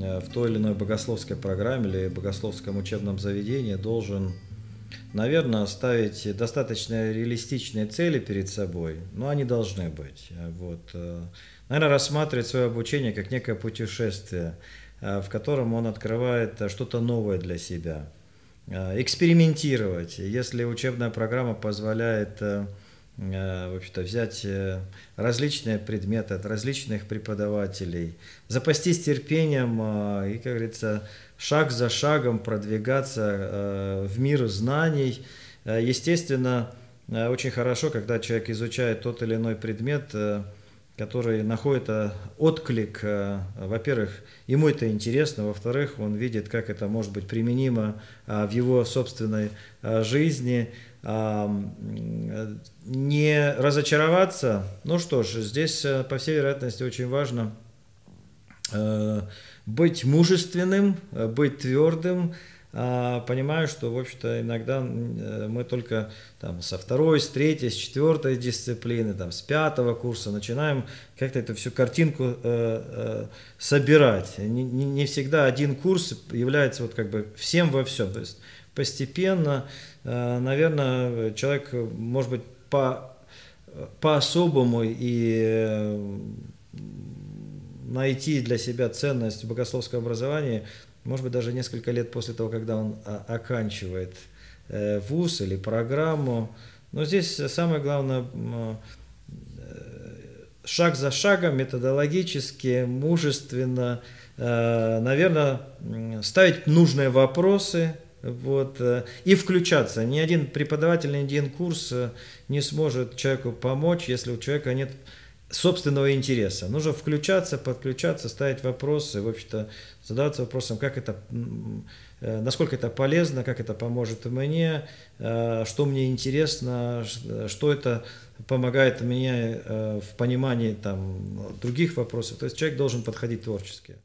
Э, в той или иной богословской программе или богословском учебном заведении должен, наверное, ставить достаточно реалистичные цели перед собой, но они должны быть. Э, вот. Э, наверное, рассматривать свое обучение как некое путешествие, в котором он открывает что-то новое для себя. Экспериментировать. Если учебная программа позволяет Э, в общем-то, взять э, различные предметы от различных преподавателей, запастись терпением э, и, как говорится, шаг за шагом продвигаться в мир знаний. Естественно, очень хорошо, когда человек изучает тот или иной предмет, который находит э, отклик. Э, во-первых, ему это интересно, во-вторых, он видит, как это может быть применимо э, в его собственной жизни. Не разочароваться, ну что ж, здесь, по всей вероятности, очень важно быть мужественным, быть твердым, а, понимаю, что, в общем-то, иногда э, мы только там, со второй, с третьей, с четвертой дисциплины, там, с пятого курса начинаем как-то эту всю картинку э, э, собирать. Не, не, всегда один курс является вот как бы всем во всем. То есть постепенно, э, наверное, человек, может быть, по, по-особому и э, найти для себя ценность богословского образования может быть, даже несколько лет после того, когда он а, оканчивает э, вуз или программу. Но здесь э, самое главное, э, шаг за шагом, методологически, мужественно, наверное, ставить нужные вопросы, вот, и включаться. Ни один преподаватель, ни один курс не сможет человеку помочь, если у человека нет собственного интереса. Нужно включаться, подключаться, ставить вопросы, в общем-то, задаваться вопросом, как это, э, насколько это полезно, как это поможет мне, э, что мне интересно, что это помогает мне э, в понимании там, других вопросов. То есть человек должен подходить творчески.